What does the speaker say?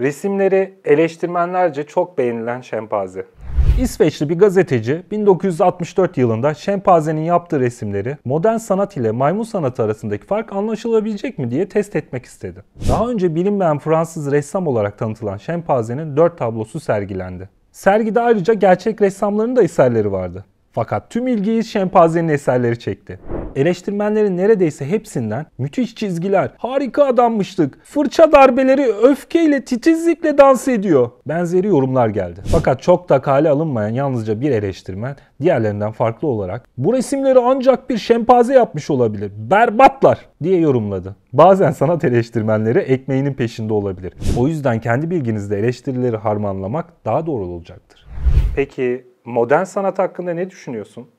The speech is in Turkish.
Resimleri eleştirmenlerce çok beğenilen şempanze. İsveçli bir gazeteci 1964 yılında şempanzenin yaptığı resimleri modern sanat ile maymun sanatı arasındaki fark anlaşılabilecek mi diye test etmek istedi. Daha önce bilinmeyen Fransız ressam olarak tanıtılan şempanzenin 4 tablosu sergilendi. Sergide ayrıca gerçek ressamların da eserleri vardı. Fakat tüm ilgiyi şempanzenin eserleri çekti. Eleştirmenlerin neredeyse hepsinden müthiş çizgiler, harika adammıştık, fırça darbeleri öfkeyle titizlikle dans ediyor. Benzeri yorumlar geldi. Fakat çok da kale alınmayan yalnızca bir eleştirmen diğerlerinden farklı olarak bu resimleri ancak bir şempaze yapmış olabilir. Berbatlar diye yorumladı. Bazen sanat eleştirmenleri ekmeğinin peşinde olabilir. O yüzden kendi bilginizde eleştirileri harmanlamak daha doğru olacaktır. Peki modern sanat hakkında ne düşünüyorsun?